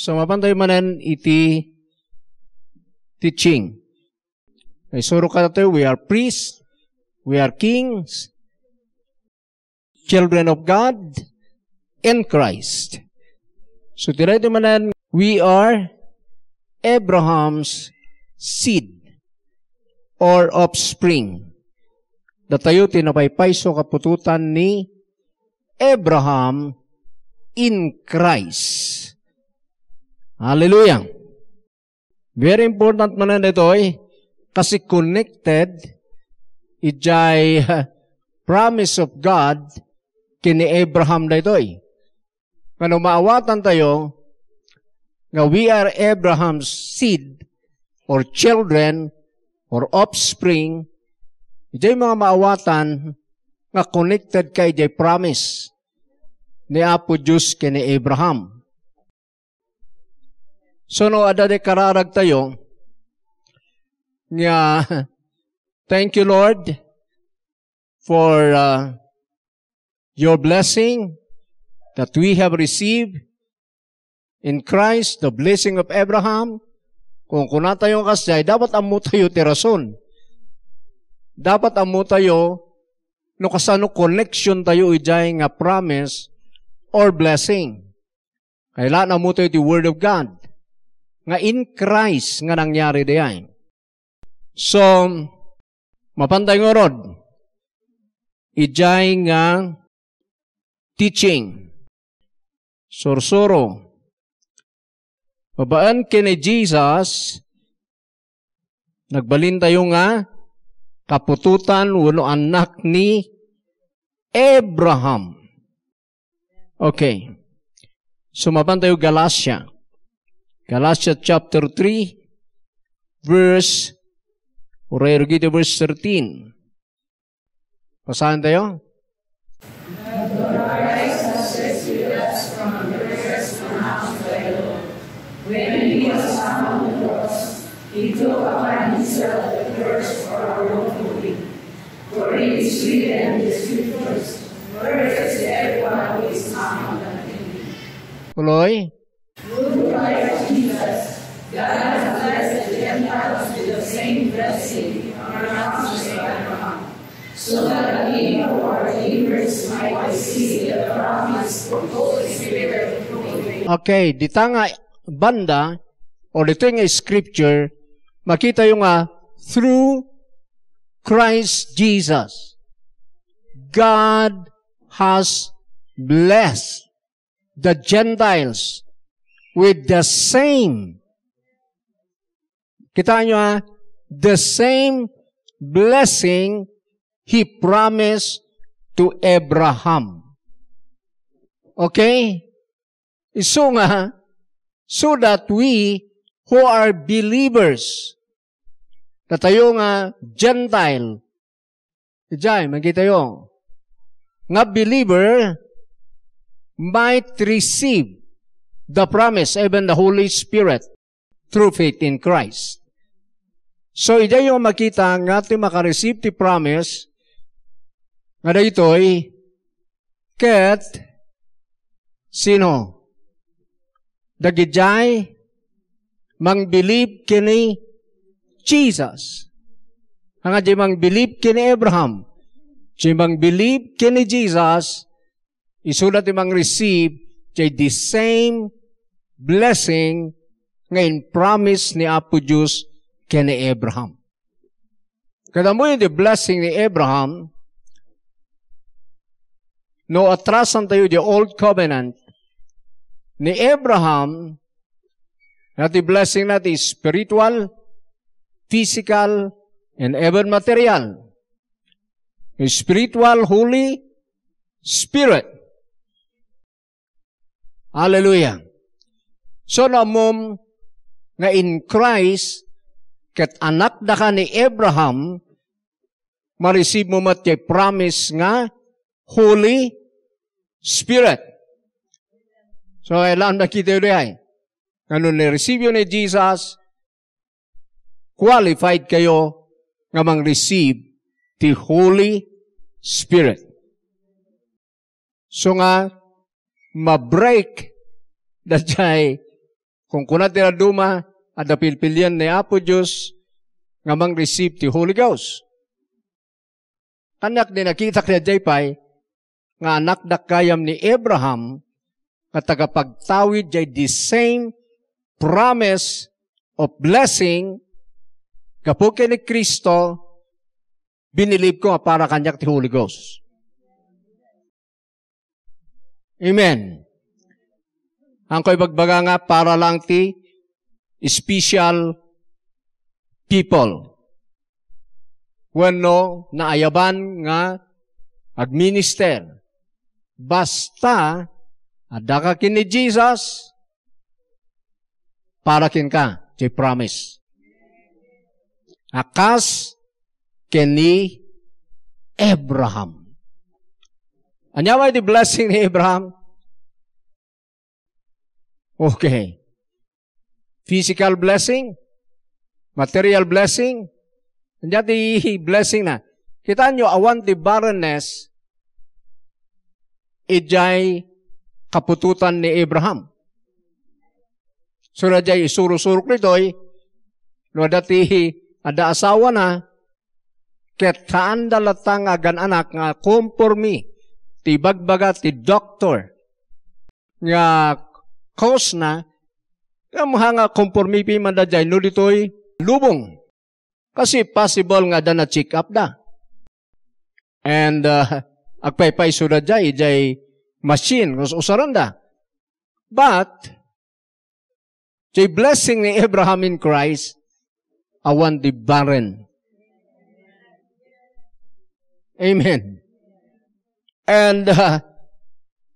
So mapanday manen iti teaching. Ay suro ka tayo, we are priests, we are kings, children of God, in Christ. So tiray manen, we are Abraham's seed or offspring. Datayo tinapaypay so kapututan ni Abraham in Christ. Hallelujah. Very important man na ito eh, kasi connected ijay promise of God kini Abraham na ito ay. Kano maawatan tayo nga we are Abraham's seed or children or offspring ijay mga maawatan nga connected kay ijay promise ni Apo Diyos kini Abraham. So no, adade kararag tayo nga thank you Lord for uh, your blessing that we have received in Christ, the blessing of Abraham. Kung kuna tayong kasi dapat amu tayo terason Dapat amu tayo no kasano connection tayo ijay nga promise or blessing. Kailan amu tayo the Word of God nga in Christ nga nangyari diyan. So, mapantay nga rod, ijay nga teaching, sursuro, mabaan kini Jesus, nagbalintayo nga, kapututan wano anak ni Abraham. Okay. Sumapan tayo Galatia. Galatians chapter 3, verse, orero dito verse 13. Pasahan tayo. When he was found he took upon himself the curse for our wrongfully. For it is written in the scriptures, Cursed is everyone who is hung on the Tuloy. so that being aware readers might see the promise of Holy Spirit. Okay, dito nga banda, o dito nga scripture, makita yung nga, through Christ Jesus, God has blessed the Gentiles with the same. Kita nyo ha, the same blessing He promised to Abraham. Okay? So nga, so that we who are believers, na tayo nga Gentile, Ijay, magkita tayo, nga believer might receive the promise, even the Holy Spirit, through faith in Christ. So, ida yung makita nga ti makareceive ti promise nga ay ket sino? Dagijay believe kini Jesus. Nga di believe kini Abraham. Di believe kini Jesus, isulat di mang-receive di the same blessing ngayon promise ni Apo Diyos kini Abraham. Kada mo yung the blessing ni Abraham, No atrasan unto the old covenant ni Abraham the blessing natin spiritual, physical, and even material. A spiritual, Holy Spirit. Hallelujah. So na mom, nga in Christ, kat anak na ka ni Abraham, ma-receive mo mat promise nga Holy Spirit. So, kailangan nakita yun ay. Ano na-receive ni Jesus, qualified kayo nga mang receive the Holy Spirit. So nga, ma-break na siya kung kuna tinaduma, ada pilpilian ni Apo Diyos, nga mang receive the Holy Ghost. Anak ni nakita kaya jay pay, nga anak dakayam ni Abraham nga tagapagtawid jay the same promise of blessing kapo kapuke ni Kristo binilib ko para kanyak ti Holy Ghost. Amen. Ang ko'y bagbaga nga para lang ti special people. When no, naayaban nga ag-minister Basta, adaka kini Jesus, para kin ka, promise. Akas kini Abraham. Anyawa di blessing ni Abraham? Okay. Physical blessing, material blessing, Andiyan blessing na. Kita nyo, awan the barrenness ijay kapututan ni Abraham. Sunadya isuro-surok nito'y eh. no dati ada asawa na ket kaan dalatang agan anak nga konformi ti bagbaga ti doktor nga cause na nga mga nga konformi pi mandajay no dito'y lubong kasi possible nga da na check up da. And uh, Agpaypay suda jay, jay machine, kung usaranda. But, jay blessing ni Abraham in Christ, awan di barren. Amen. And, uh,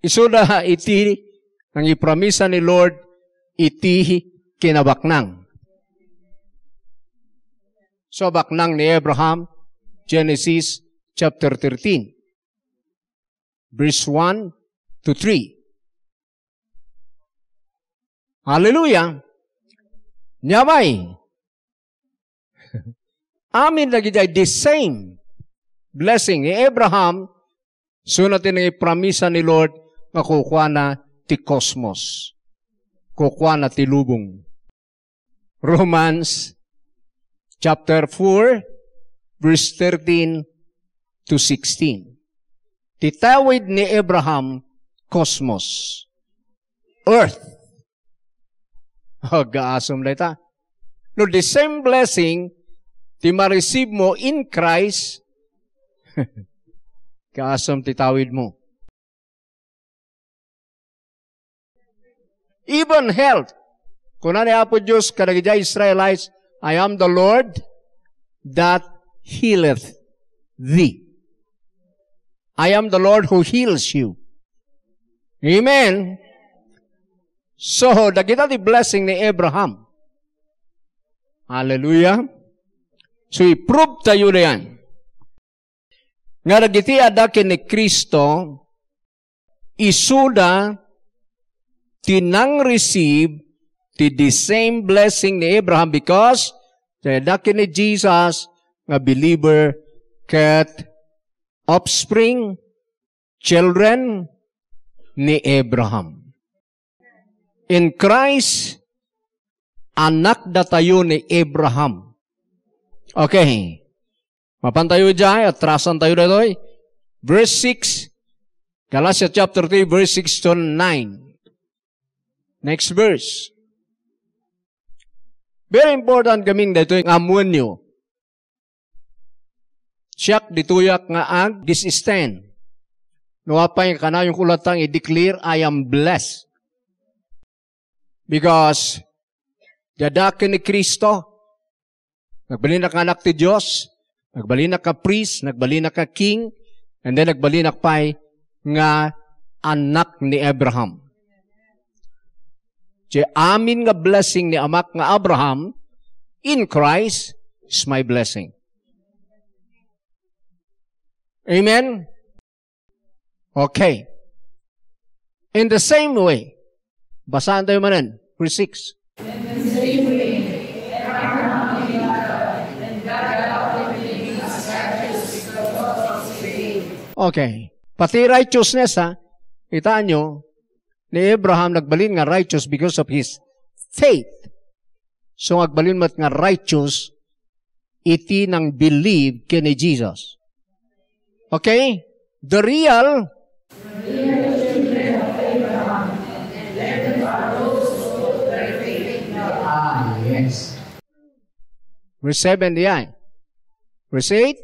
isuda iti, nang ipramisa ni Lord, iti kinabaknang. So baknang ni Abraham, Genesis chapter 13 verse 1 to 3. Hallelujah! Nyamay! Amin lagi day the same blessing ni Abraham sunatin ang ipramisa ni Lord nga kukuha na ti cosmos. Kukuha na ti lubong. Romans chapter 4 verse 13 to 16. Titawid ni Abraham, cosmos. Earth. Oh, gaasom na ita. No, the same blessing ti ma-receive mo in Christ, gaasom titawid mo. Even health. Kuna ni Apo Diyos, kanagidya Israelites, I am the Lord that healeth thee. I am the Lord who heals you. Amen. So, dagita di blessing ni Abraham. Hallelujah. So, i-prove tayo na yan. Nga dagiti adakin ni Kristo, isuda tinang receive ti the same blessing ni Abraham because sa adakin ni Jesus nga believer ket offspring, children ni Abraham. In Christ, anak na tayo ni Abraham. Okay. Mapantayo dyan, atrasan tayo na ito. Eh. Verse 6, Galatia chapter 3, verse 6 to 9. Next verse. Very important kaming dito yung amuan nyo. Siyak dituyak nga ag disisten. Nuapay kanayong kulatang i-declare I am blessed. Because dadakin ni Kristo, nagbalinak nga anak ti Diyos, nagbalinak ka priest, nagbalinak ka king, and then nagbalinak pa'y nga anak ni Abraham. Di amin nga blessing ni amak nga Abraham, in Christ is my blessing. Amen? Okay. In the same way, basahan tayo manan, verse 6. In the same way, Okay. Pati righteousness, ha? Itaan nyo, ni Abraham nagbalin nga righteous because of his faith. So, nagbalin mat nga righteous, iti nang believe kini Jesus. Okay? The real, real children of Abraham, let them also their faith Verse 7, the eye. Verse 8.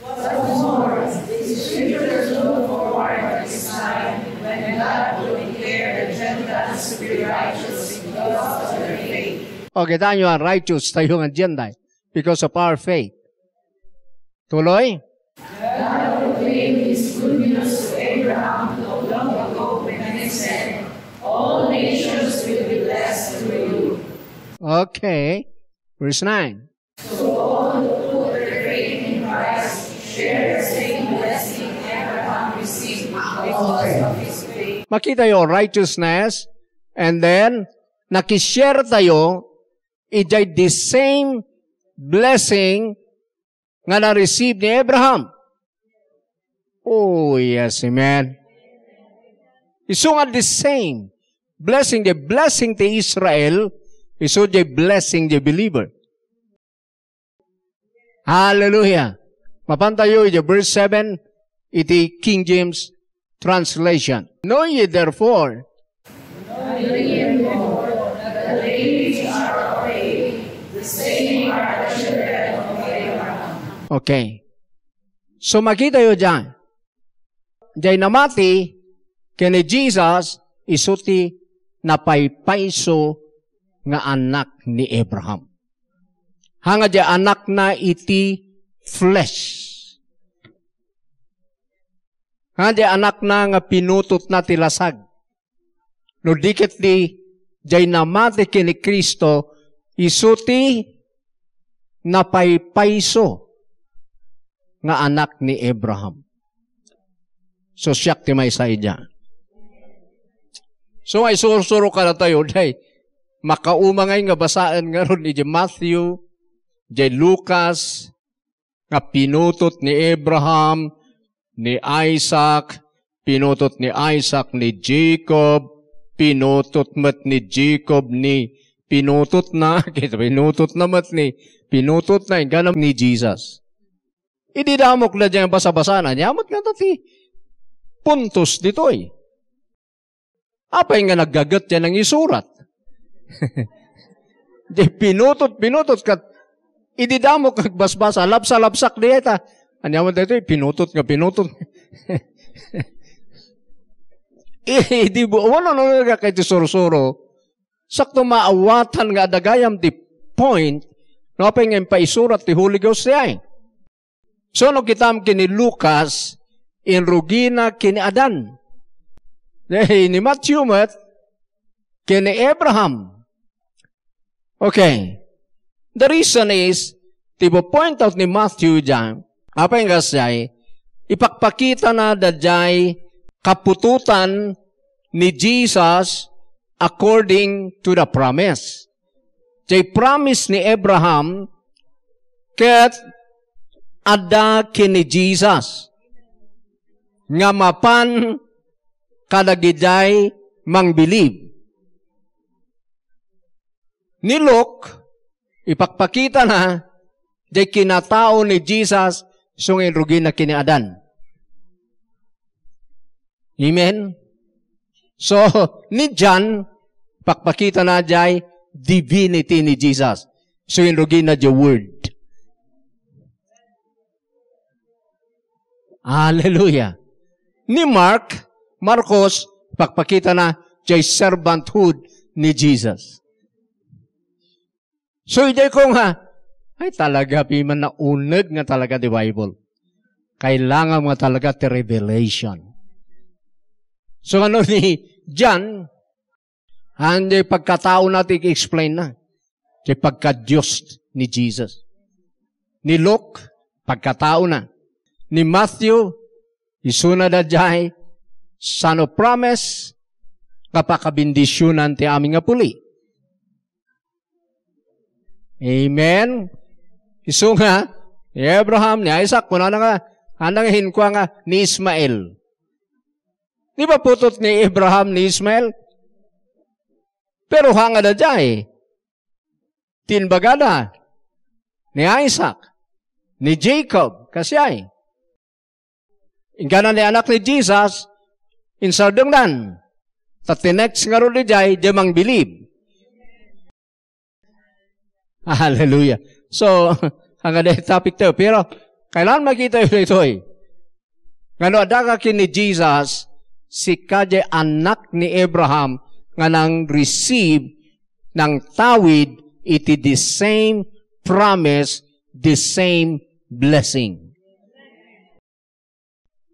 more, these scriptures look forward at when God will declare the Gentiles to be righteous because of their faith. Okay, tayo ang righteous tayo ng Gentile because of our faith. Tuloy. Yeah. Okay. Verse 9. So all faith in Christ share the same blessing Abraham received because okay. of his faith. Makita yung righteousness and then nakishare tayo ijay the same blessing nga na-receive ni Abraham. Oh, yes, amen. Isungad the same blessing, the blessing to Israel, is so they blessing the believer. Hallelujah. Mapantayo is verse 7, iti King James translation. Know ye therefore, know ye therefore that the ladies are afraid, the same are the children of Abraham. Okay. So makita yo dyan, jay namati, kani Jesus, isuti napaypayso nga anak ni Abraham. Hanga di anak na iti flesh. Hanga di anak na nga pinutot na tilasag. No dikit di jay namate kini Kristo isuti na napaypayso nga anak ni Abraham. So siyak ti may sa iya. So ay susuro ka na tayo, day, makaumangay nga basaan nga ron ni Matthew, jay Lucas, nga pinutot ni Abraham, ni Isaac, pinutot ni Isaac ni Jacob, pinutot mat ni Jacob ni pinutot na, kita pinutot na mat ni, pinutot na, ganam ni Jesus. Ididamok na dyan basa-basa na, niyamat nga tati, puntos ditoy. Apay nga naggagat yan ang isurat. Di pinutot, pinutot kat ididamo kag basbasa, labsa-labsak dieta. mo dito, pinutot nga pinutot. Idi eh, bu, wala na nga kay ti sursuro. Sakto maawatan nga adagayam ti point no pa nga paisurat ti Holy Ghost diay. So no kitam kini Lucas in Rugina kini Adan. Eh, ni Matthew met kini Abraham Okay. The reason is, tibo point out ni Matthew dyan, apa nga siya, ipakpakita na dadyay kapututan ni Jesus according to the promise. Jay promise ni Abraham ket ada kini Jesus nga mapan kadagiday mang believe ni Luke, ipakpakita na di kinatao ni Jesus sungay rugi na kini Adan. Amen? So, ni John, pakpakita na jay divinity ni Jesus. So, yung rugi na jay word. Hallelujah. Ni Mark, Marcos, pakpakita na jay servanthood ni Jesus. So, ide ko nga, ay talaga, piman na unag nga talaga di Bible. Kailangan mga talaga ti revelation. So, ano ni John, hindi pagkatao natin i-explain na. Kay pagka-Diyos ni Jesus. Ni Luke, pagkatao na. Ni Matthew, isuna da jay, son of promise, kapakabindisyonan ti aming nga puli. Amen? Iso nga, ni Abraham, ni Isaac, kuna ano na nga, anang hinkwa nga, ni Ismael. Di ba putot ni Abraham, ni Ismael? Pero hanga na eh. Tinbaga na. ni Isaac, ni Jacob, kasi ay. Ingana ni anak ni Jesus, insardong nan. Sa tinext nga rin jay, di mang believe. Hallelujah. So, ang ganda topic to. Pero, kailan makita yun ito eh? Ngano, daga kini Jesus, si kadya anak ni Abraham, nga nang receive ng tawid, iti the same promise, the same blessing.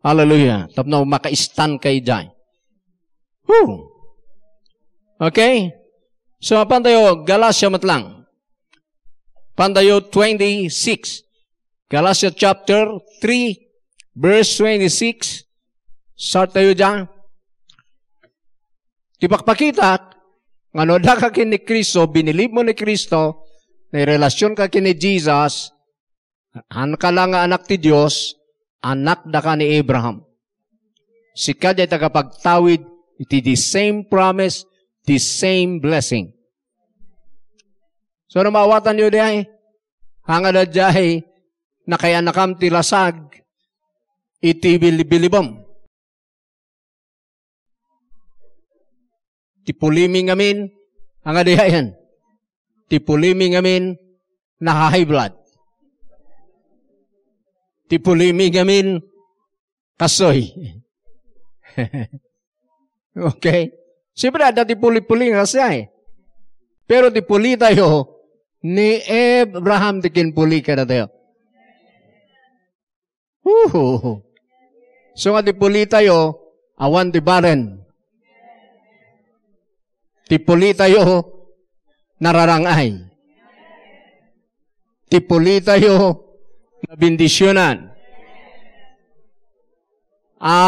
Hallelujah. Tapno maka-stand kay Jai. Okay? So, apan tayo, Galatia matlang. Pandayo 26. Galatia chapter 3, verse 26. Start tayo dyan. Tipakpakita, nga no, ka kini Kristo, binilib mo ni Kristo, na relasyon ka kini Jesus, han ka lang nga anak ti Dios, anak da ka ni Abraham. Si kadya tagapagtawid, iti the same promise, the same blessing. So namawatan yun ay hanga na jahe na kaya nakam tilasag iti bilibom. Tipulimi ngamin hanga dihayan. Tipulimi ngamin na high blood. Tipulimi ngamin kasoy. okay? Siyempre, dati puli-puli nga siya eh. Pero di puli tayo ni Abraham puli എബ്രഹാംതിക്കിൻ പുലിക്കരുത് Uhuhu. So nga dipuli tayo, awan di baren. Tipuli tayo, nararangay. Tipuli tayo, nabindisyonan.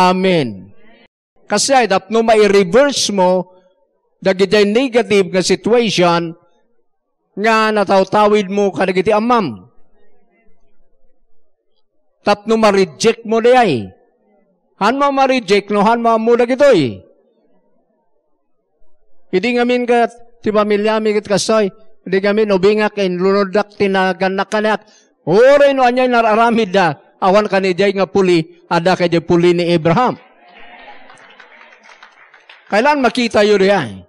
Amen. Kasi dapat no mai-reverse mo dagiti negative nga situation, nga natawtawid mo kadagiti amam. Tapno ma-reject mo diay. Han ma ma-reject no, han ma mo dagitoy. Eh. Idi ngamin ka, ti pamilya mi kit kasoy, idi ngamin ubingak in lunodak tinaganak kanak. Uray no anyay nararamid da, awan kanijay nga puli, ada kay puli ni Abraham. Kailan makita yun yan?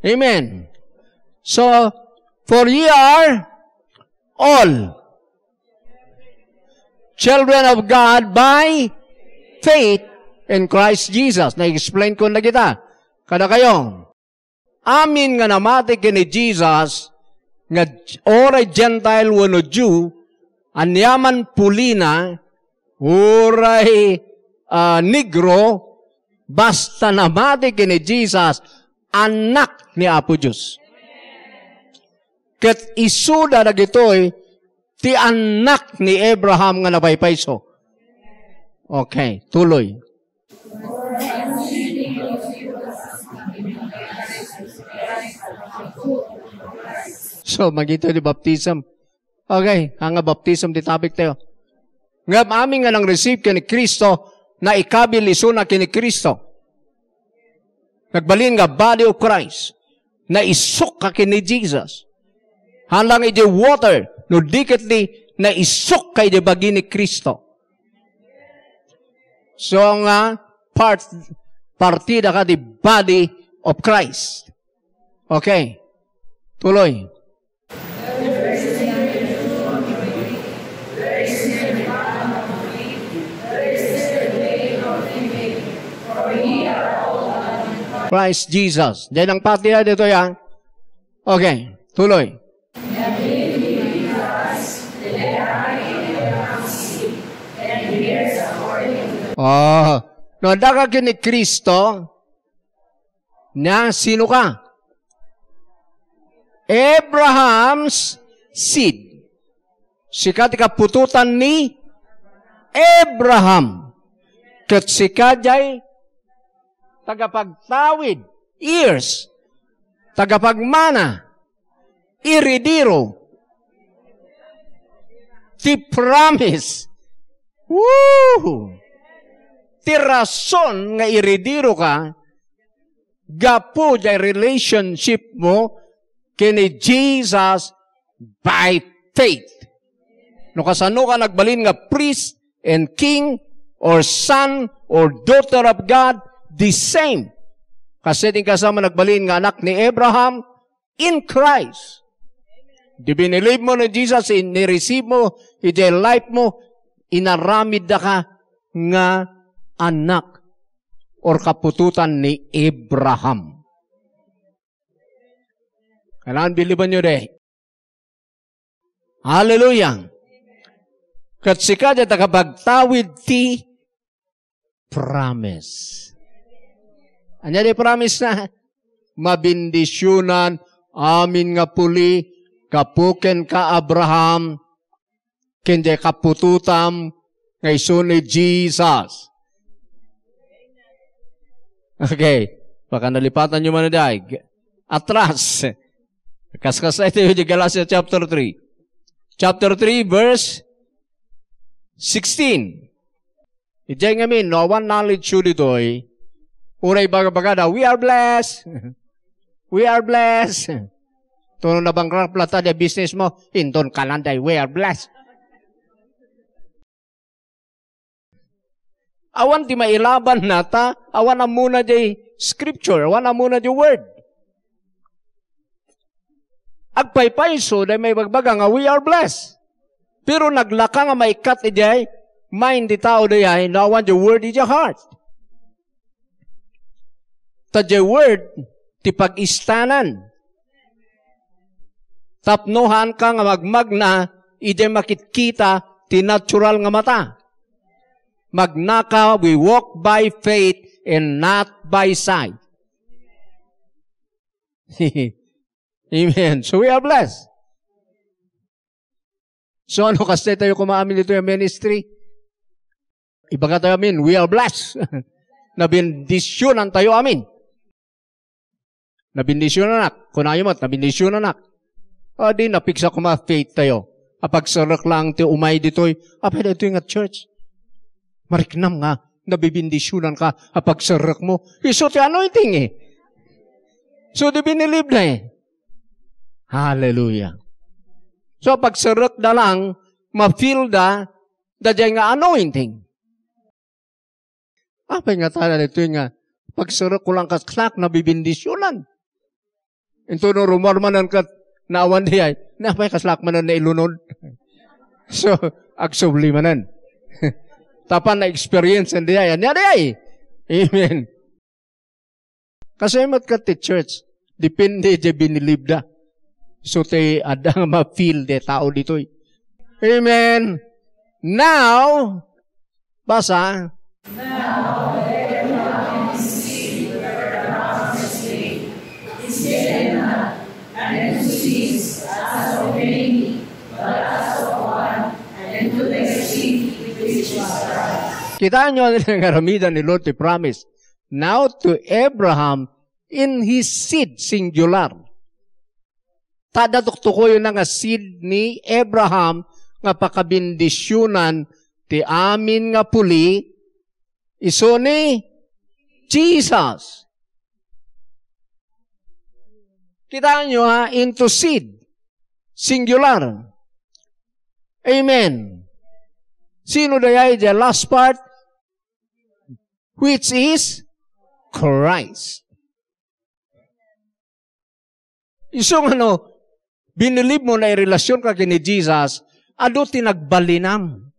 Amen. So, For ye are all children of God by faith in Christ Jesus. Na-explain ko na kita. Kada kayo. Amin nga namati kini Jesus nga oray Gentile wano Jew anyaman pulina oray uh, ah, Negro basta namati kini Jesus anak ni Apo Diyos. Ket isuda gito'y ti anak ni Abraham nga nabaypayso. Okay, tuloy. So, magito di baptism. Okay, ang baptism di topic tayo. Nga amin nga nang receive kini Kristo na ikabil isuna kini Kristo. Nagbalin nga body of Christ na isok ka kini Jesus. Hanlang iti water, no dikit ni na isok kay di bagi ni Kristo. So nga, part, partida ka di body of Christ. Okay. Tuloy. Christ Jesus. Yan ang partida dito yan. Okay. Tuloy. Oh. No, daga ni Kristo, na sino ka? Abraham's seed. Sikat ka pututan ni Abraham. Kat sikajay tagapagtawid, ears, tagapagmana, iridiro, ti promise. Woo! ti rason nga irediro ka, gapo day relationship mo kini Jesus by faith. No kasano ka nagbalin nga priest and king or son or daughter of God, the same. Kasi din kasama nagbalin nga anak ni Abraham in Christ. Di binilib mo ni Jesus, in receive mo, iti life mo, inaramid na ka nga anak or kapututan ni Abraham. Kailangan biliban nyo deh. Hallelujah. Kat sika dyan takabagtawid ti promise. Anya di promise na mabindisyonan amin nga puli kapuken ka Abraham kende kapututam ngay Jesus. Jesus. Okay. Baka nalipatan nyo man kas Atras. kas ito yung Galatia ya, chapter 3. Chapter 3 verse 16. Ijay nga min, no one knowledge should oi. Urai baga da we are blessed. We are blessed. Tuno na bangkrut plata di business mo, inton kalanday, we are blessed. Awan ti mailaban nata, awan na muna di scripture, awan na muna di word. Agpaypay so, day may bagbaga nga we are blessed. Pero naglaka nga may cut jay, mind di tao day ay, nawan jay word jay heart. Ta jay word, ti pag-istanan. Tapnohan ka nga magmag na, ide makikita ti natural nga mata magnaka, we walk by faith and not by sight. Amen. So we are blessed. So ano kasi tayo kumaamin dito yung ministry? Iba ka tayo amin, we are blessed. Nabindisyonan tayo amin. Nabindisyonan nak. Kunayo mo, nabindisyonan nak. O ah, di, napiksa ko ma faith tayo. Apag sarak lang ti umay ditoy, apay dito yung at church. Mariknam nga, nabibindisyonan ka apag sarak mo. Iso eh, ti anointing eh. So di binilib na eh. Hallelujah. So pag sarak na lang, ma-feel da, da nga anointing. Apa ah, nga tayo nito nga, pag sarak ko lang kaslak, nabibindisyonan. Ito no rumarmanan kat naawan di ay, eh. na may kaslak manan na ilunod. so, agsobli manan. tapan na experience and diay. Yan ay. Amen. Kasi mat ka ti church, depende di binilibda. So te adang ma-feel de tao ditoy. Eh. Amen. Now, basa. Now, Kita nyo ang karamidan ni Lord to promise. Now to Abraham in his seed, singular. ko na nga seed ni Abraham nga pakabindisyonan ti amin nga puli iso ni Jesus. Kita nyo ha, into seed. Singular. Amen. Sino dayay the last part? which is Christ. So ano, binilib mo na relasyon ka kini Jesus, ado tinagbalinam.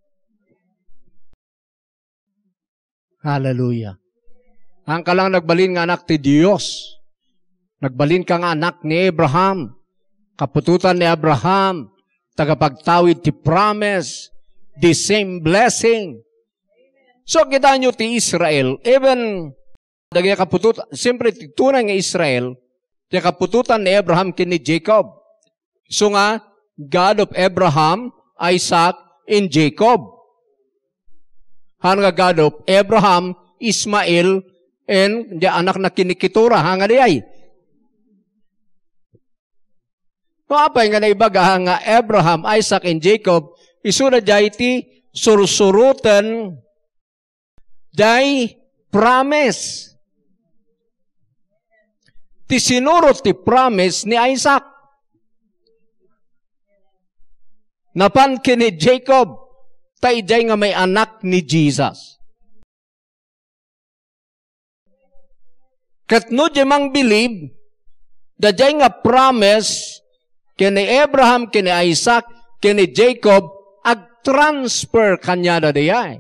Hallelujah. Ang kalang nagbalin nga anak ti Dios. Nagbalin ka nga anak ni Abraham. Kapututan ni Abraham. Tagapagtawid ti promise. The same blessing. So, kita nyo ti Israel, even dagya kapututan, siyempre tunay nga Israel, ti kapututan ni Abraham kini Jacob. So nga, God of Abraham, Isaac, and Jacob. Han God of Abraham, Ismael, and the anak na kinikitura, hanga di ay. No, apay nga ibaga, nga Abraham, Isaac, and Jacob, isuna jay ti sursuruten thy promise. Ti sinuro ti promise ni Isaac. Napan kini Jacob, tay day nga may anak ni Jesus. Katno di mang believe, daday nga promise, kini Abraham, kini Isaac, kini Jacob, ag-transfer kanya na diyay.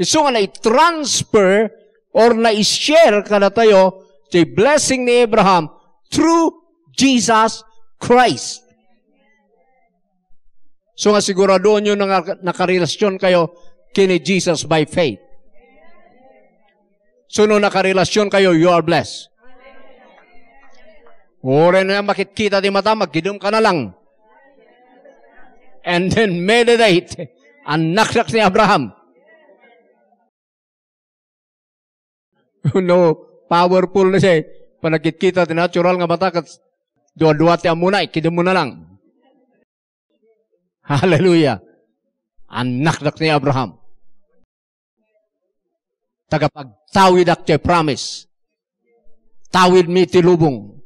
Isu nga na-transfer or na-share ka na tayo sa blessing ni Abraham through Jesus Christ. So nga sigurado nyo na nakarelasyon kayo kini Jesus by faith. So nung nakarelasyon kayo, you are blessed. Ore na makikita di mata, magkidom ka na lang. And then meditate. Ang naksak ni Abraham. no powerful na siya. Panakit-kita, natural nga matakat. Dua-dua ti amunay, kita mo na lang. Hallelujah. Anak dak ni Abraham. Tagapagtawid dak ti promise. Tawid mi ti lubong.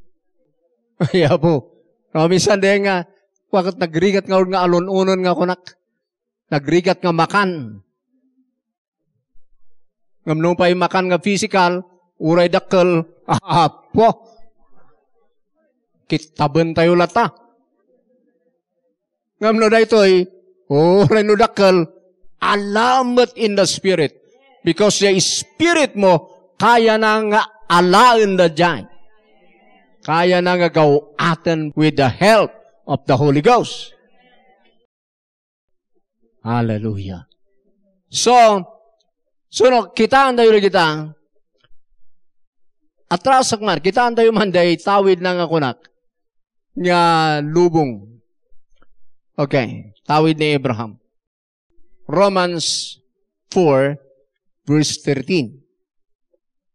Kaya po. No, minsan din nga, wakit nagrigat nga nga alon-unon nga kunak. Nagrigat nga makan. Ngam no pa makan nga physical, uray dakkel, apo. Kitaben tayo lata. Ngam no daytoy, uray no dakkel, alamat in the spirit. Because the spirit mo, kaya na nga alain na dyan. Kaya na nga gawatan with the help of the Holy Ghost. Hallelujah. So, Suno, kitaan tayo kita. Atrasak man, kitaan tayo man day tawid lang ako nak. Nga lubong. Okay, tawid ni Abraham. Romans 4, verse 13.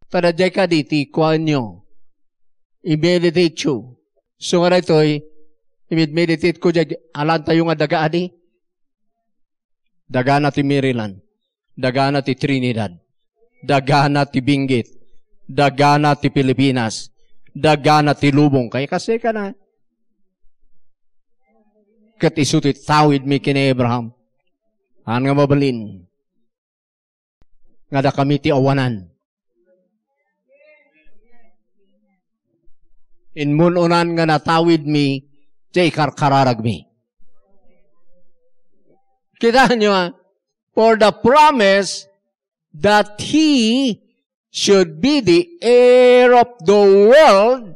Para jay ka diti, kuhan nyo. I-meditate yo. So nga ito, i-meditate ko jay, alam nga daga adi. Daga na Maryland. Dagana ti Trinidad. Dagana ti Bingit. Dagana ti Pilipinas. Dagana ti Lubong. Kaya kasi ka na. Kat isuti tawid mi kini Abraham. Han nga mabalin. Nga da kami ti awanan. In mununan nga natawid mi, jay karkararag mi. Kita nyo ah. for the promise that he should be the heir of the world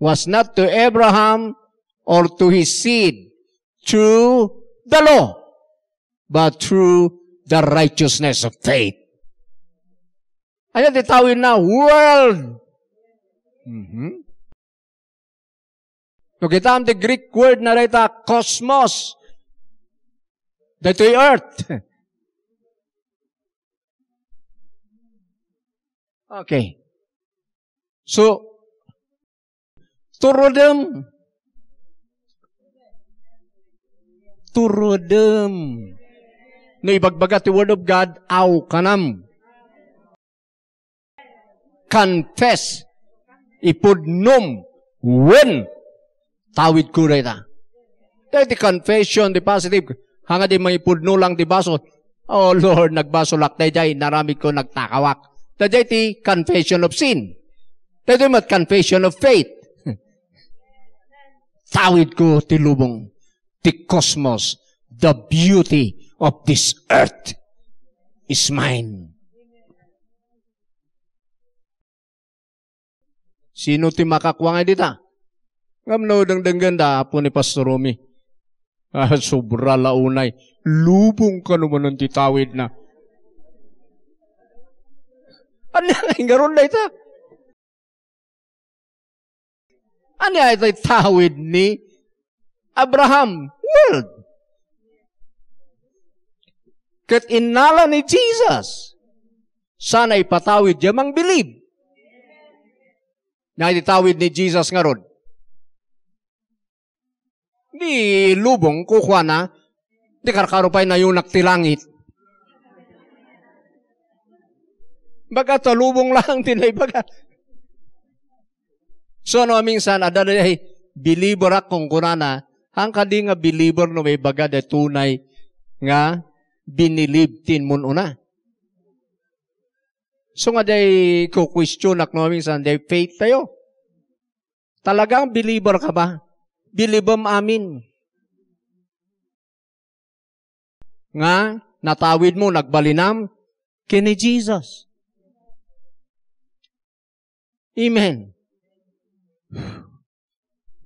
was not to Abraham or to his seed through the law, but through the righteousness of faith. Ayan, tawin na, world. Mm-hmm. Nakita ang the Greek word na rita, cosmos. Dito'y earth. Okay. So, Turodem. Turodem. No ibagbaga the word of God, aw kanam. Confess. Ipod Ipudnom. When. Tawid ko rita. Dahil the confession, the positive, hanga di maipudno lang di baso. Oh Lord, nagbaso lak tayo narami ko nagtakawak. Tadayti confession of sin. Tadayto mat confession of faith. Tawid ko ti lubong the cosmos, the beauty of this earth is mine. Sino ti makakuha nga dita? no, dang dangganda po ni Pastor Romy. Ah, sobra launay. Lubong ka naman ng titawid na ano yung garon na ito? Ano yung ito tawid ni Abraham? World. Kat inala ni Jesus, sana ipatawid niya mang believe. Na itawid ni Jesus ngaron. Di lubong kukuha na, di karkarupay na yung naktilangit Baga talubong lang tinay baga. So no minsan adada ay believer akong kunana ang kadi nga believer no may baga da tunay nga binilib tin mun una. So nga day ko question ak no minsan day faith tayo. Talagang believer ka ba? Believer amin. Nga natawid mo nagbalinam kini Jesus. Amen.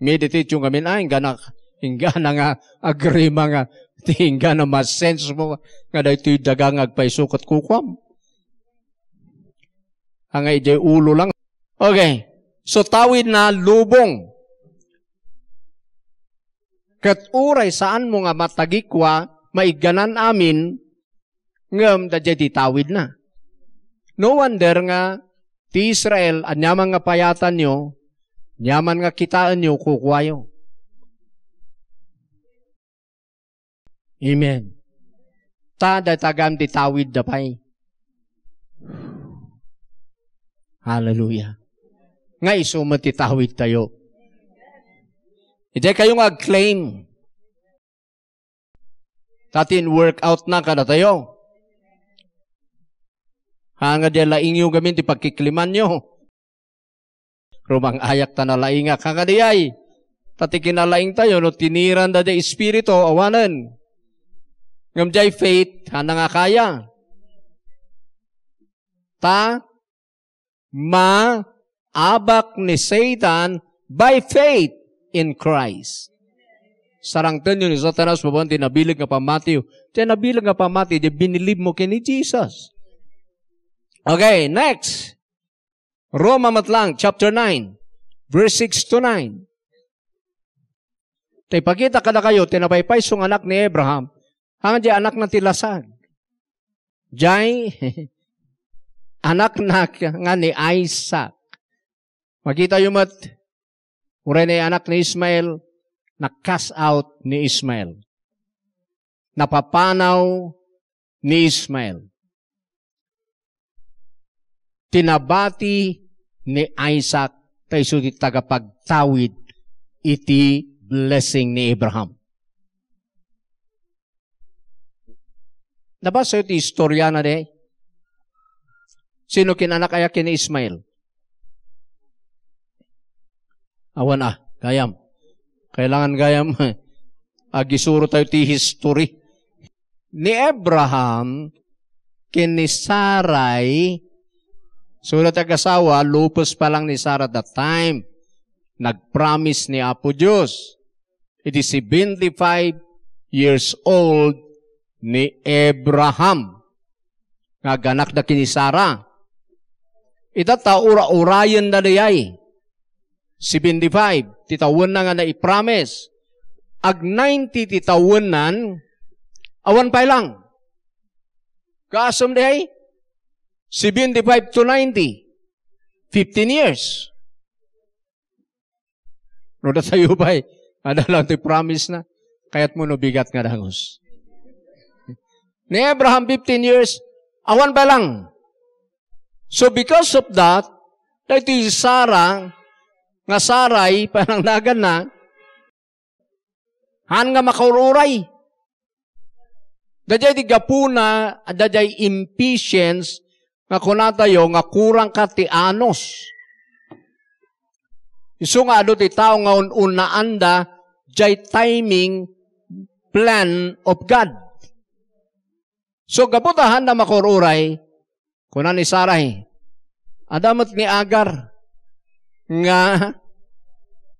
Meditate yung kami na hingga na hingga na nga agrima nga hingga na mas sense mo nga daytoy dagang agpaisukot kukwam. Ang ijay ulo lang. Okay. So tawid na lubong. Kat uray saan mo nga matagikwa maiganan amin ngam da tawid na. No wonder nga Ti Israel, anyaman nga payatan nyo, nyaman nga kitaan nyo, kukuwayo. Amen. Ta datagam tawid da pay. Hallelujah. Nga isumat titawid tayo. Hindi kayo nga claim. Tatin workout na kada tayo. Hanga dia laing yung gamin ti pagkikliman nyo. Rumang ayak ta nalaing nga kakadiyay. Tatikin nalaing tayo no tiniran da di espiritu awanan. Ngamjay faith hana nga kaya. Ta ma abak ni Satan by faith in Christ. Sarangtan yun ni Satanas, mabang tinabilig nga pa Matthew. Tinabilig nga pamati, Matthew, di binilib mo kini Jesus. Okay, next. Roma matlang, chapter 9, verse 6 to 9. Tay pagita kada kayo, tinapaypay sung anak ni Abraham, hanggang di anak na tilasag. Jai, anak na nga ni Isaac. Makita yung mat, ure ni anak ni Ismael, na cast out ni Ismael. Napapanaw ni Ismael tinabati ni Isaac tayo sugit tagapagtawid iti blessing ni Abraham. Nabasa iti istorya na de. Sino kinanak kaya ni Ismail? Awan ah, gayam. Kailangan gayam. Agisuro tayo ti history. Ni Abraham, kinisaray Sulat so, ag-asawa, lupus pa lang ni Sarah that time. Nag-promise ni Apo Diyos. It is 75 years old ni Abraham. Nga ganak na kini Sarah. Itata ura-urayan na niyay. Eh. 75. Titawon na nga na i-promise. Ag 90 titawon nan, awan pa lang. Kasum dihay, 75 to 90. 15 years. No, da tayo ba eh. Adalang ano to promise na. Kaya't mo nubigat nga dangos. Ni Abraham, 15 years, awan ba lang. So because of that, dahil si Sarah, nga Saray, parang nagan na, han nga makaururay. Dadyay di gapuna, dadyay impatience, nga tayo nga kurang ka ti anos. Isu nga ado ti tao nga anda jay timing plan of God. So gabutahan na makururay kunan ni Saray. Adamat ni Agar nga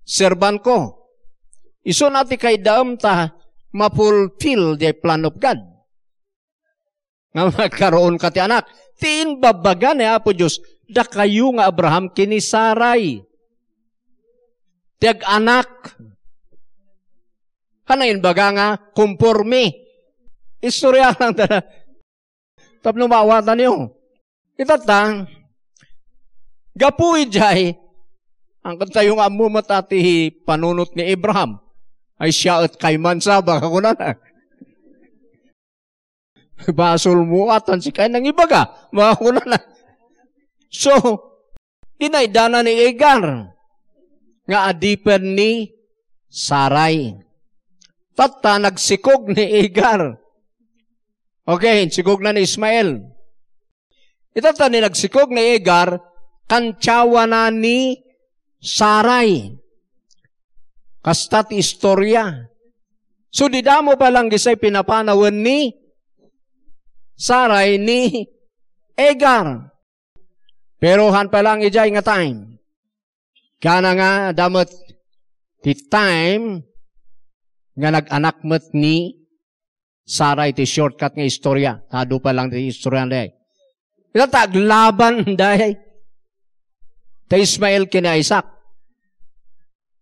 serban ko. Isu nati kay daam ta mapulfill the plan of God. Nga magkaroon ka ti anak. Tiin babaga ni Apo Diyos, da kayo nga Abraham kini Sarai. Tiag anak. Hanayin baga nga, kumporme. Istorya lang tala. Tapno mawatan niyo. Itatang, gapuy jay, ang kantayo nga mumatati panunot ni Abraham, ay siya at kay Mansa, baka ko na na. Basol mo atan si kain ng ibaga. Makakuna na. So, dinaydana ni Egar nga adipen ni Saray. Tatta nagsikog ni Egar. Okay, sikog na ni Ismael. Itata ni nagsikog ni Egar, kantsawa na ni Saray. Kastat istorya. So, didamo damo palang gisay pinapanawan ni Saray ni Egar. Pero han palang ijay nga time. Kana nga damat ti time nga nag-anak met ni Saray ti shortcut nga istorya. Tado pa lang ti istorya day. Eh. Ito taglaban day. Ta Ismael kina Isaac.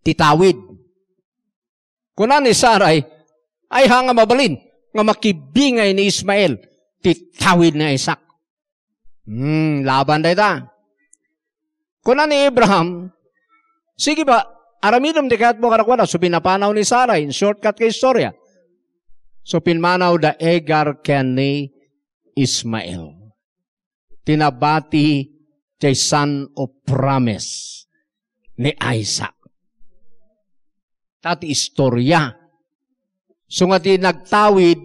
Titawid. Kunan ni Saray ay hanga mabalin nga makibingay ni Ismael kikawid ni Isaac. Hmm, laban day ta. Kuna ni Abraham, sige ba, aramidom di kaya't mo karakwana, so pinapanaw ni Sarah, in shortcut kay istorya. So pinmanaw da Egar ken ni Ismael. Tinabati kay son of promise ni Isaac. Tati istorya. So nga tinagtawid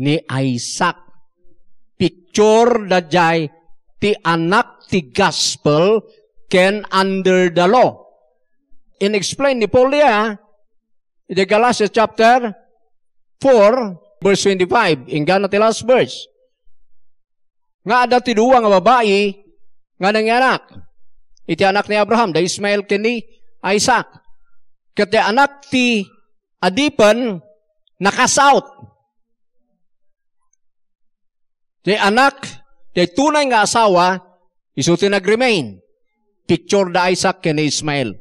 ni Isaac picture dajai ti anak ti gospel can under the law. In explain ni Paul dia, in the chapter 4, verse 25, hingga na last verse. Nga ada ti dua nga babae, nga anak. Iti anak ni Abraham, da Ismail kini Isaac. Kati anak ti adipan nakasout. Di anak, di tunay nga asawa, isuti nag-remain. Picture da Isaac ken Ismael.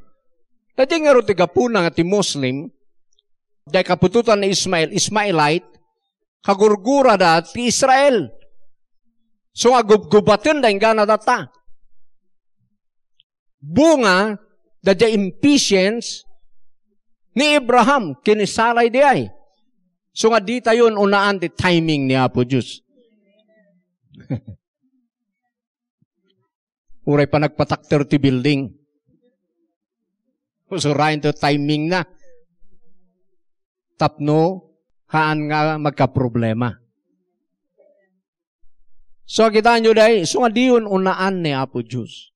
Dati nga ro tigapuna nga ti Muslim, di kapututan ni Ismael, Ismaelite, kagurgura da ti Israel. So nga gubgubatin da nga data. Bunga da di impatience ni Abraham kinisalay di ay. So nga di tayo unaan ti timing ni Apo Diyos. Uray pa nagpatak 30 building. Usurain to timing na. Tapno, haan nga magka-problema. So, kita nyo dahi, so nga diyon unaan ni Apo Diyos.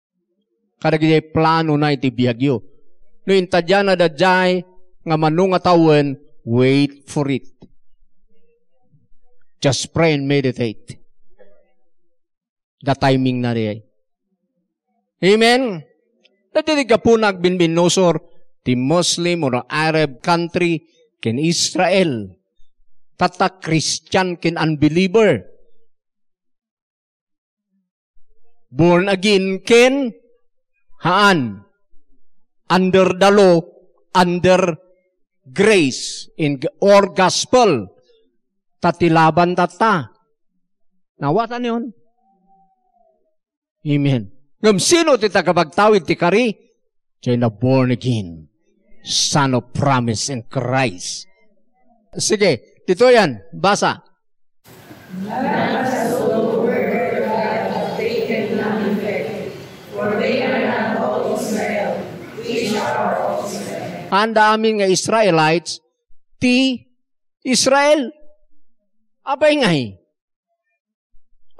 Kada kita plano na iti biyagyo. No, intadya na dadyay, nga manunga tawen, wait for it. Just pray and meditate da timing na riay. Amen? ka po nagbinbinosor ti Muslim or Arab country ken Israel. Tata Christian kin unbeliever. Born again kin haan. Under the law, under grace in or gospel tatilaban tata. Nawatan yon. Amen. Ngam sino ti tagabagtawid ti kari? Siya na born again. Son of promise in Christ. Sige, dito yan. Basa. Basa. Ang dami nga Israelites, ti Israel. nga ngay.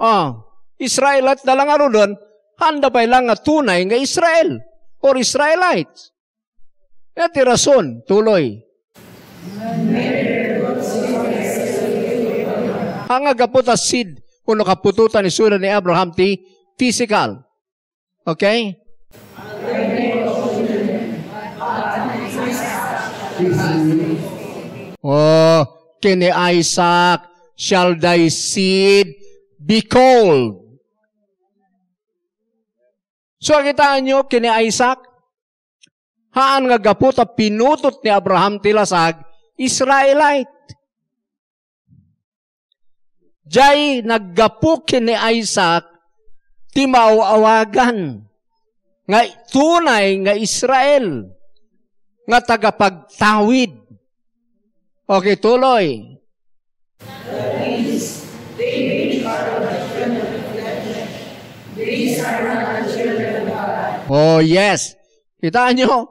Oh, eh. ah, Israelites na lang ano doon, handa pa lang nga tunay nga Israel or Israelites. Yan ti rason, tuloy. Ang agaputa seed, kuno nakapututan ni sunan ni Abraham ti physical. Okay? Oh, kini Isaac shall thy seed be called So, kita nyo, kini Isaac, haan nga gaputa pinutot ni Abraham tilasag, Israelite. Jay naggapukin ni Isaac, ti mauawagan, nga tunay nga Israel, nga tagapagtawid. Okay, tuloy. these are not Oh yes. Kita nyo?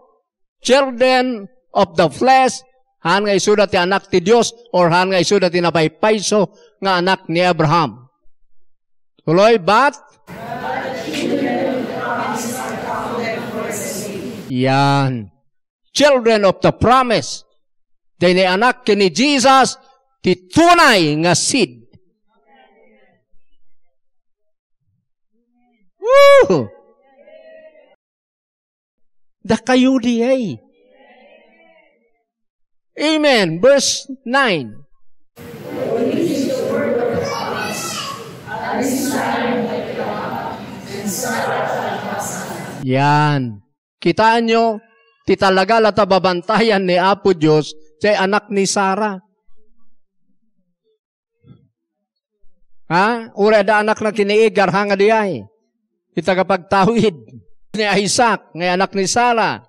Children of the flesh, han nga isuda ti anak ti Dios or han nga isuda ti napaypayso nga anak ni Abraham. Tuloy, but? Yan. Children of the promise. Dahil anak ni Jesus, ti tunay nga seed. Woo! the kayuliay. Amen. Verse 9. Yan. Kitaan nyo, titalaga babantayan ni Apo Diyos sa anak ni Sarah. Ha? Ura da anak na kiniigar hanga diyay. Itagapagtawid ni Isaac, ngay anak ni Sarah.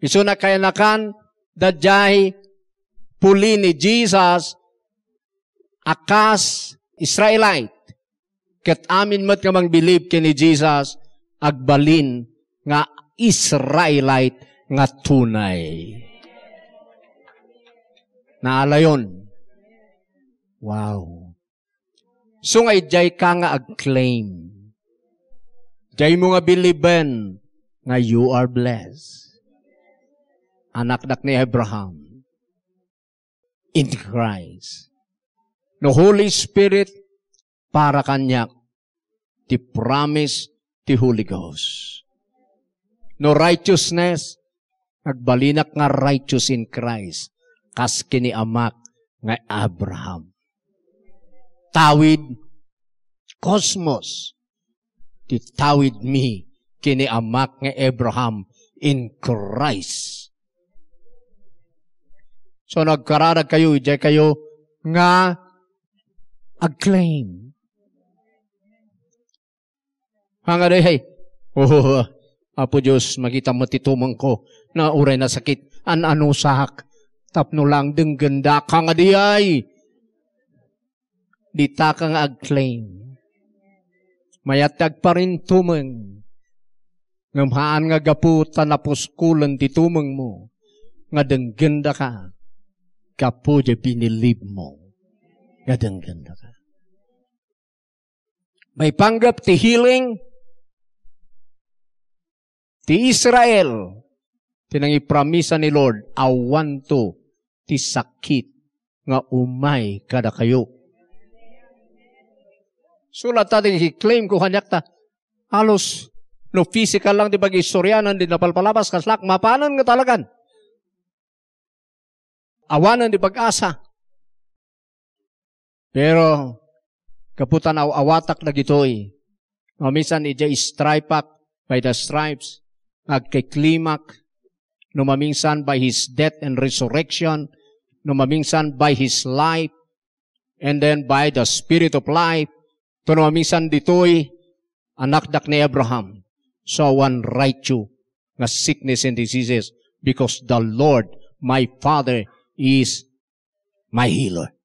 Isuna kayanakan, dadyahay puli ni Jesus, akas Israelite. Kat amin mat kamang believe kay ni Jesus, agbalin nga Israelite nga tunay. Naala yun. Wow. So ngay jay ka nga agclaim. claim Day mo nga biliben nga you are blessed. Anak dak ni Abraham. In Christ. No Holy Spirit para kanya the promise the Holy Ghost. No righteousness nagbalinak nga righteous in Christ kas kini amak nga Abraham. Tawid cosmos titawid mi kini amak nga Abraham in Christ. So nagkararag kayo, ijay kayo nga acclaim. Hanga day, hey, oh, Apo Diyos, makita mo titumang ko na uray na sakit. An ano sahak? Tapno lang deng ganda ka nga di ay. nga acclaim mayatag pa rin tumeng. Ngamhaan nga gapu tanapuskulan ti tumeng mo. Nga dengganda ka. Kapo di binilib mo. Nga dengganda ka. May panggap ti healing ti Israel. Tinang ipramisa ni Lord, awanto ti sakit nga umay kada kayo Sulat natin, i-claim ko kanyakta. Halos, no physical lang di pag istoryanan, di napalpalabas, kaslak, mapanan nga talagan. Awanan di pag-asa. Pero, kaputan aw awatak na gitoy. Mamisan ija stripak by the stripes, nagkiklimak, numaminsan by His death and resurrection, numaminsan by His life, and then by the Spirit of life, pero minsan ditoy, anak dak ni Abraham, so one right you, nga sickness and diseases, because the Lord, my Father, is my healer.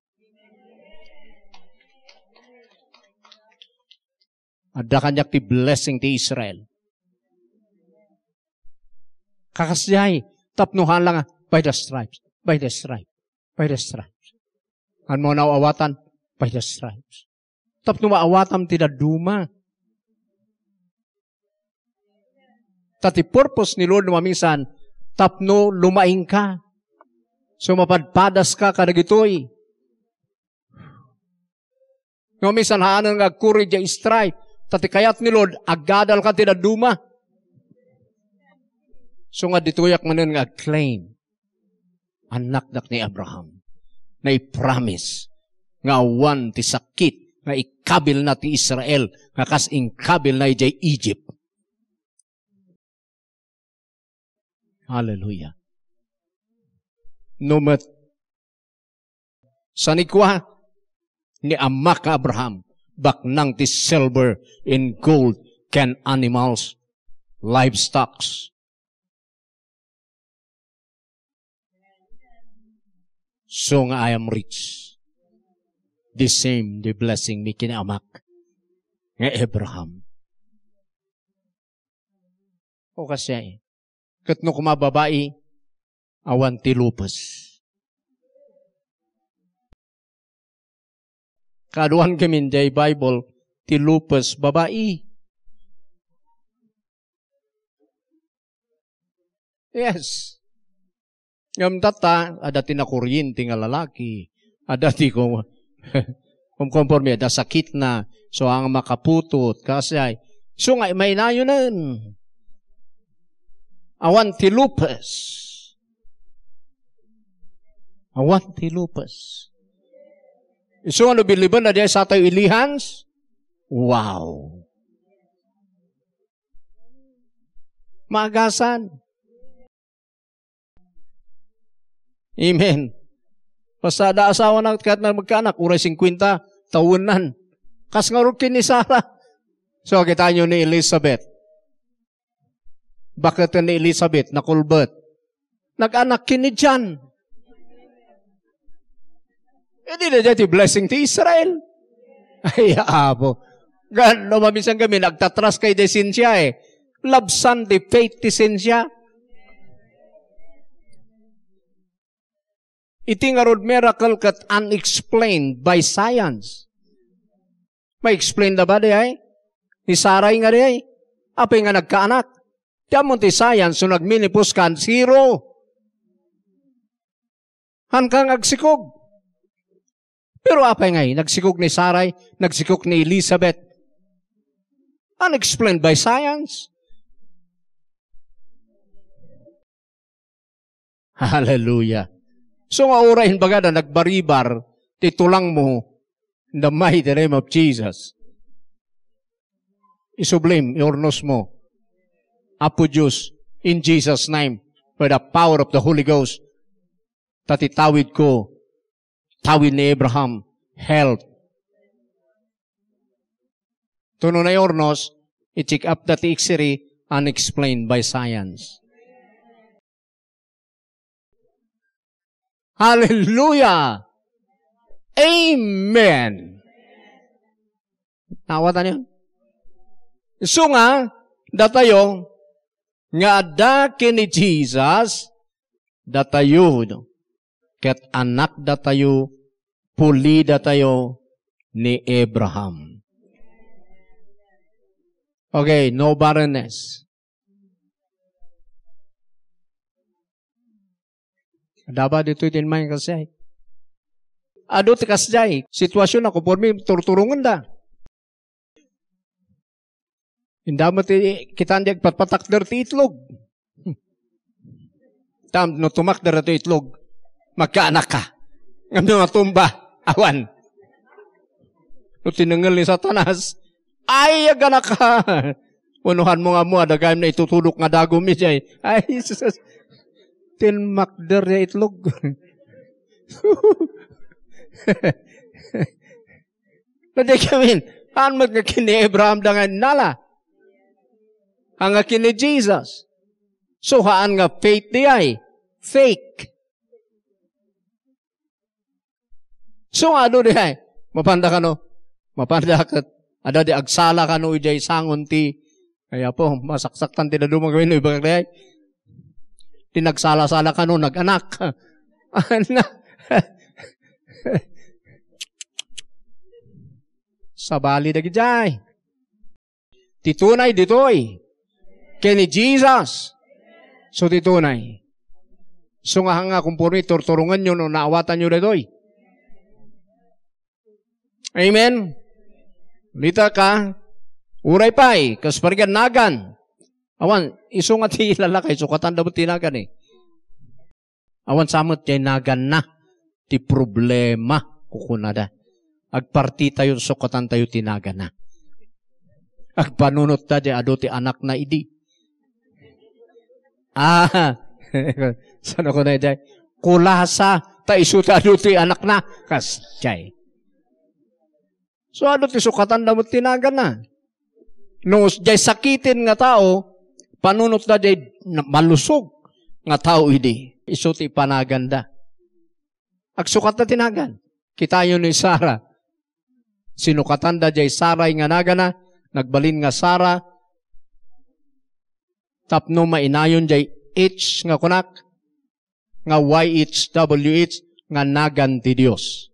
Adda kanyak ti blessing ti Israel. Kakasyay, tapnuhan lang, by the stripes, by the stripes, by the stripes. Ano mo nawawatan? By the stripes tap numa awatam ti daduma. Tati purpose ni Lord mamisan, tapno lumaing ka. So mapadpadas ka kadagitoy. Mamisan haanan nga kuri di strife. Tati kayat ni Lord, agadal ka ti daduma. So nga dituyak manan nga claim. Anak dak ni Abraham. Na i-promise nga awan ti sakit nga ikabil na ti Israel, nga kas inkabil na ijay Egypt. Hallelujah. Numat sa nikwa ni amma ka Abraham, baknang ti silver in gold can animals, livestock. So nga I am rich. the same the blessing mi kinamak nga Abraham. O kasi, kat no kumababai, awan ti lupas. Kaduan kami day Bible, ti lupas babai. Yes. Ngam tata, ada ti na nga lalaki. Ada ti kung Kumkonforme, da sakit na, so ang makaputot, kasi ay, so nga, may nayunan. Awan ti lupus Awan ti lupus So ano biliban na diya sa tayo ilihans? Wow! magasan Amen. Basta da asawa na kahit na magkaanak, uray 50, tawunan. Kas nga rukin ni Sarah. So, kita nyo ni Elizabeth. Bakit ni Elizabeth na kulbot? Nag-anak kini John. E di na dati blessing ti Israel. Ay, abo. Gano, mamisang kami, nagtatras kay desensya eh. Labsan ti faith ti sensya. Iti nga rod miracle kat unexplained by science. May explain na ba di ay? Ni Saray nga di ay? Apay nga nagkaanak. Diamon ti science so nagminipos kan zero. Hankang agsikog. Pero apay ngay, nagsikog ni Saray, nagsikog ni Elizabeth. Unexplained by science. Hallelujah. So nga orahin baga na nagbaribar, titulang mo in the mighty name of Jesus. Isublime, iornos mo. Apo Diyos, in Jesus' name, by the power of the Holy Ghost, tatitawid ko, tawid ni Abraham, help. Tuno na iornos, i-check up that X-ray unexplained by science. Hallelujah! Amen! Tawa tayo. So nga, datayo, nga da kini Jesus, datayo, no? ket anak datayo, puli datayo ni Abraham. Okay, no barrenness. Daba dito din man kasay. Ado ti kasay, sitwasyon na konforme turturungan da. mo ti kita hindi patpatak der ti itlog. Hmm. Tam no tumak der ti itlog. Magkaanak ka. Ngano tumba awan. No denger ni Satanas. Ay, aganak ka. Unuhan mo nga mo, adagayam na itutulok nga dagumi siya. Ay, Jesus. tin makder ya itlog. Pwede kamin, an mat nga kini Abraham dangan nala. Ang nga kini Jesus. So haan nga faith di ay, eh. fake. So ano di ay, mapanda ka no? Mapanda ka, ada di agsala ka no, ijay sangon ti, kaya po, masaksaktan ti na dumagawin no, ibang kaya, Di nagsala-sala ka noon, nag-anak. sa bali na gijay. Titunay ditoy. Kini Jesus. So titunay. So nga hanga kung puro turturungan nyo no naawatan nyo ditoy. Amen. Lita ka, uray pa'y, kasparigyan nagan. Awan, isungat ti ilalakay, sukatan daw tinagan eh. Awan samot ti nagan na, ti problema, kukunada. Agparti tayo, sukatan tayo tinagan na. Agpanunot ta di, ado ti anak na idi. Ah, saan ako na iday? Kulasa, ta isuta ado ti anak na, kas, chay. So ado ti sukatan daw tinagan na. No, jay sakitin nga tao, panunot na day malusog nga tao idi. Isuti panaganda. Agsukat na tinagan. Kitayo ni Sara. Sinukatanda da jay Sara nga nagana, nagbalin nga Sara, tapno mainayon jay H nga kunak, nga YHWH, nga nagan ti Diyos.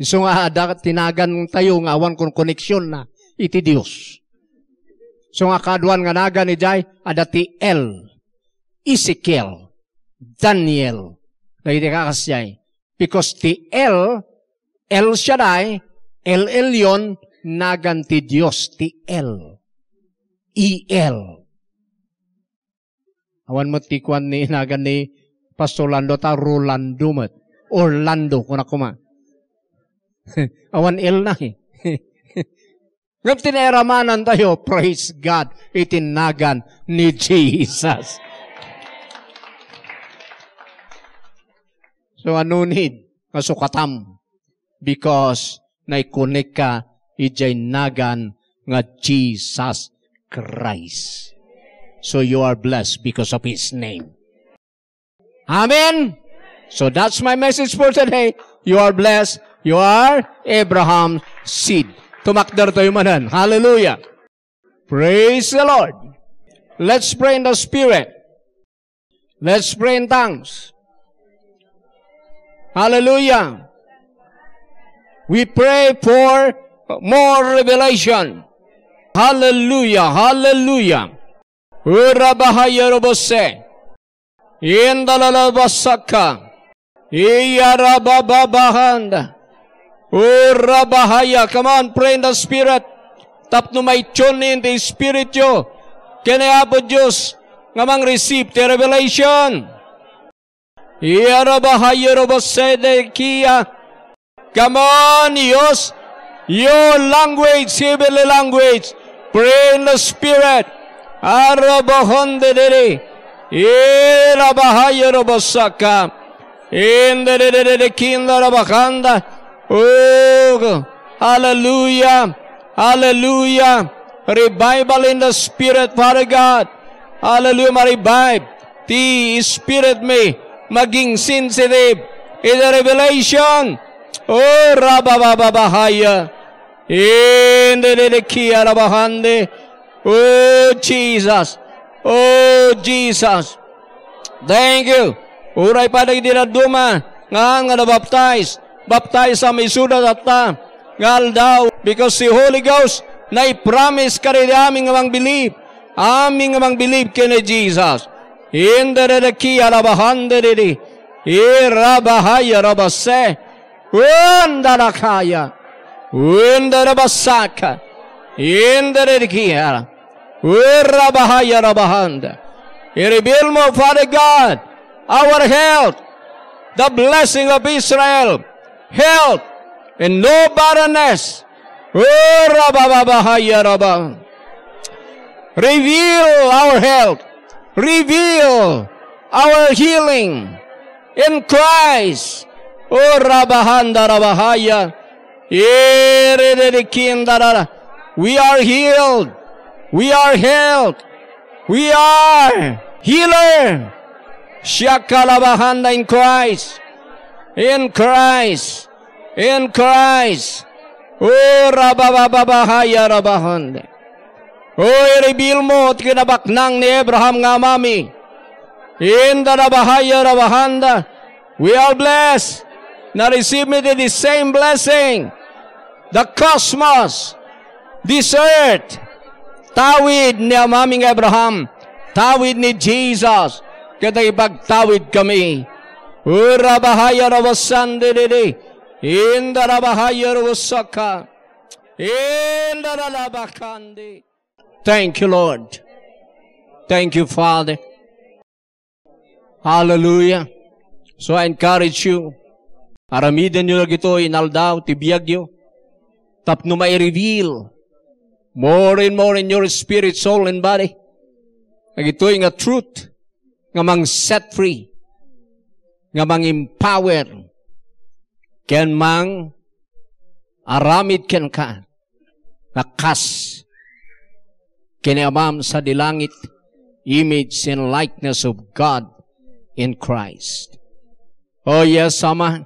So nga, tinagan tayo nga awan kung koneksyon na iti Diyos. So nga kaduan nga naga ni Jai, adati El, Ezekiel, Daniel, na hindi kakasyay. Because ti El, El Shaddai, El Elyon, nagan ti Diyos, ti El, e E-L. Awan mo ti kwan ni nagan ni Pastor Lando ta Rolando mat. Orlando, kuna kuma. Awan El na eh. Ngayon tineramanan tayo, praise God, itinagan ni Jesus. So ano need? Kasukatam. Because naikunik ka ijay nagan nga Jesus Christ. So you are blessed because of His name. Amen? So that's my message for today. You are blessed. You are Abraham's seed tumakder tayo manan. Hallelujah. Praise the Lord. Let's pray in the Spirit. Let's pray in tongues. Hallelujah. We pray for more revelation. Hallelujah. Hallelujah. Urabahaya robose. Yenda lalabasaka. Iyarababahanda. Urabahaya. Oh, come on, pray in the Spirit. Tapno may tune in the Spirit yo. Kaya abo Diyos ngamang receive the revelation. Yarabahaya robosede kia. Come on, Diyos. Your language, heavenly language. Pray in the Spirit. Arabahonde dere, Yarabahaya robosaka. In the dere dede kinda rabakanda. Oh, hallelujah. Hallelujah. Revival in the Spirit, Father God. Hallelujah, ma-revive. Ti Spirit me maging sensitive in the revelation. Oh, rabababahaya. In the dedikia rabahande. Oh, Jesus. Oh, Jesus. Thank you. Uray pa na duma nga nga nabaptize. baptize some isuda at na ngal daw because si Holy Ghost na i-promise ka rin aming mga believe aming mga believe kini Jesus ki inderereki alabahanderiri irabahaya rabase na kaya basaka undarakaya undarabasaka ki ala urabahaya rabahanda reveal more Father God our health the blessing of Israel health, and no oh, barrenness. Reveal our health. Reveal our healing in Christ. Oh, Rabahanda We are healed. We are healed. We are healer. Shakalabahanda in Christ in Christ, in Christ. Oh, rabababahaya rabahan. Oh, i-reveal mo at kinabaknang ni Abraham nga mami. In the rabahaya rabahanda, we are blessed. Na receive me the same blessing. The cosmos, this earth, tawid ni amaming Abraham, tawid ni Jesus, kaya ipagtawid kami. Thank you, Lord. Thank you, Father. Hallelujah. So I encourage you. Aramidan nyo lang ito, inaldaw, tibiyag nyo. Tapno may reveal more and more in your spirit, soul, and body. Nag ito'y nga truth nga mang set free nga mang-empower ken mang aramid ken ka nakas kiniamam sa dilangit image and likeness of God in Christ. Oh yes, Ama,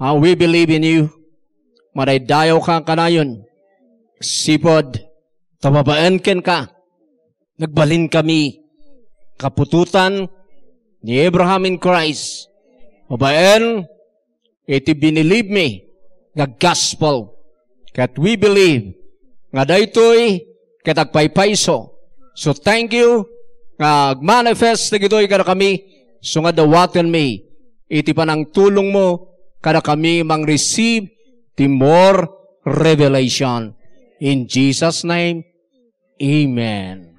uh, we believe in you. Maray dayaw ka kanayon. Sipod, tababaan ken ka. Nagbalin kami kapututan ni Abraham in Christ Obael, it believe me, nga gospel, kat we believe, nga daytoy, agpaypayso. So thank you, nga manifest na gitoy kada kami, so nga dawatan me, iti panang tulong mo, kada kami mang receive, ti more revelation. In Jesus' name, Amen.